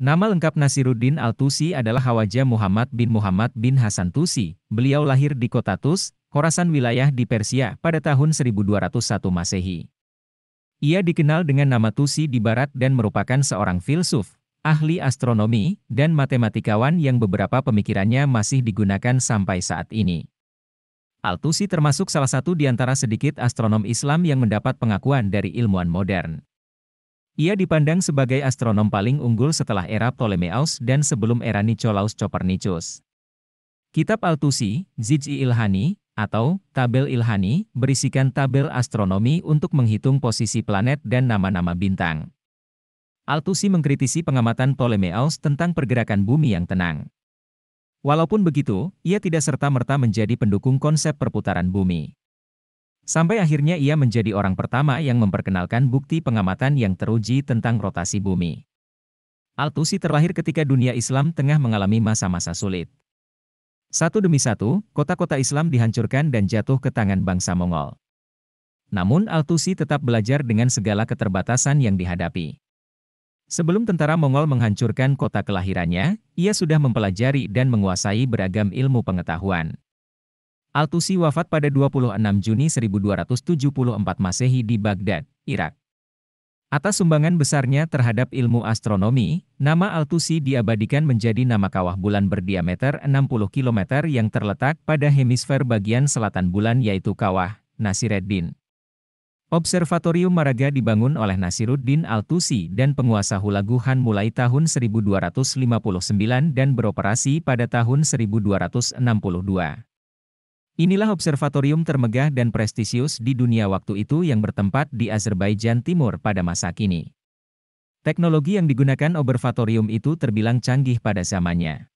Nama lengkap Nasiruddin Al-Tusi adalah Hawaja Muhammad bin Muhammad bin Hasan Tusi. Beliau lahir di kota Tus, Khorasan wilayah di Persia pada tahun 1201 Masehi. Ia dikenal dengan nama Tusi di barat dan merupakan seorang filsuf, ahli astronomi, dan matematikawan yang beberapa pemikirannya masih digunakan sampai saat ini. Al-Tusi termasuk salah satu di antara sedikit astronom Islam yang mendapat pengakuan dari ilmuwan modern. Ia dipandang sebagai astronom paling unggul setelah era Ptolemeus dan sebelum era Nicolaus Copernicus. Kitab Altusi, Ziji Ilhani, atau Tabel Ilhani, berisikan tabel astronomi untuk menghitung posisi planet dan nama-nama bintang. Altusi mengkritisi pengamatan Ptolemeus tentang pergerakan bumi yang tenang. Walaupun begitu, ia tidak serta-merta menjadi pendukung konsep perputaran bumi. Sampai akhirnya ia menjadi orang pertama yang memperkenalkan bukti pengamatan yang teruji tentang rotasi bumi. Al-Tusi terlahir ketika dunia Islam tengah mengalami masa-masa sulit. Satu demi satu, kota-kota Islam dihancurkan dan jatuh ke tangan bangsa Mongol. Namun Al-Tusi tetap belajar dengan segala keterbatasan yang dihadapi. Sebelum tentara Mongol menghancurkan kota kelahirannya, ia sudah mempelajari dan menguasai beragam ilmu pengetahuan. Al-Tusi wafat pada 26 Juni 1274 Masehi di Baghdad, Irak. Atas sumbangan besarnya terhadap ilmu astronomi, nama Al-Tusi diabadikan menjadi nama kawah bulan berdiameter 60 km yang terletak pada hemisfer bagian selatan bulan yaitu kawah Nasiruddin. Observatorium Maraga dibangun oleh Nasiruddin Al-Tusi dan penguasa Hulaguhan mulai tahun 1259 dan beroperasi pada tahun 1262. Inilah observatorium termegah dan prestisius di dunia waktu itu yang bertempat di Azerbaijan Timur pada masa kini. Teknologi yang digunakan observatorium itu terbilang canggih pada zamannya.